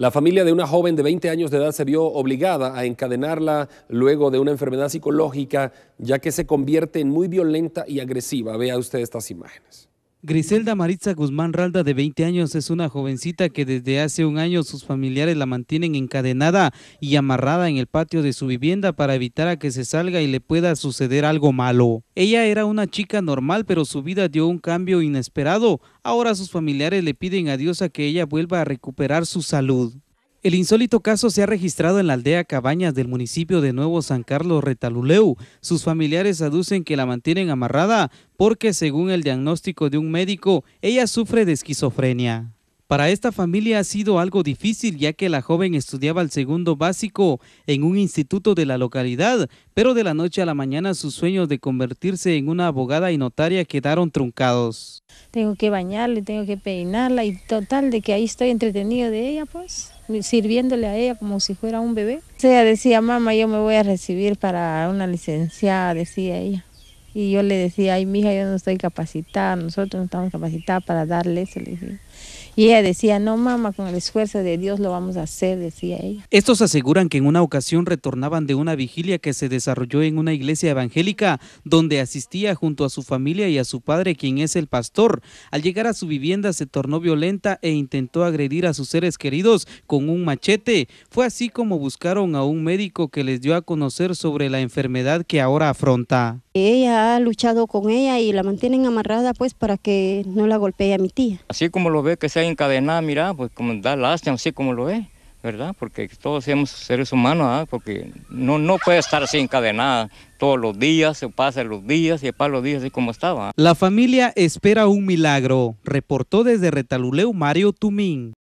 La familia de una joven de 20 años de edad se vio obligada a encadenarla luego de una enfermedad psicológica, ya que se convierte en muy violenta y agresiva. Vea usted estas imágenes. Griselda Maritza Guzmán Ralda, de 20 años, es una jovencita que desde hace un año sus familiares la mantienen encadenada y amarrada en el patio de su vivienda para evitar a que se salga y le pueda suceder algo malo. Ella era una chica normal, pero su vida dio un cambio inesperado. Ahora sus familiares le piden a Dios a que ella vuelva a recuperar su salud. El insólito caso se ha registrado en la aldea Cabañas del municipio de Nuevo San Carlos Retaluleu. Sus familiares aducen que la mantienen amarrada porque según el diagnóstico de un médico, ella sufre de esquizofrenia. Para esta familia ha sido algo difícil ya que la joven estudiaba el segundo básico en un instituto de la localidad, pero de la noche a la mañana sus sueños de convertirse en una abogada y notaria quedaron truncados. Tengo que bañarle, tengo que peinarla y total de que ahí estoy entretenido de ella pues, sirviéndole a ella como si fuera un bebé. O sea, decía, mamá, yo me voy a recibir para una licenciada, decía ella. Y yo le decía, ay, mija, yo no estoy capacitada, nosotros no estamos capacitadas para darle eso, Y ella decía, no mamá, con el esfuerzo de Dios lo vamos a hacer, decía ella. Estos aseguran que en una ocasión retornaban de una vigilia que se desarrolló en una iglesia evangélica donde asistía junto a su familia y a su padre, quien es el pastor. Al llegar a su vivienda se tornó violenta e intentó agredir a sus seres queridos con un machete. Fue así como buscaron a un médico que les dio a conocer sobre la enfermedad que ahora afronta. Ella ha luchado con ella y la mantienen amarrada pues para que no la golpee a mi tía. Así como lo ve que se ha encadenado, mira, pues como da lástima, así como lo ve, ¿verdad? Porque todos somos seres humanos, ¿ah? porque no, no puede estar así encadenada todos los días, se pasan los días y para los días así como estaba. La familia espera un milagro, reportó desde Retaluleu Mario Tumín.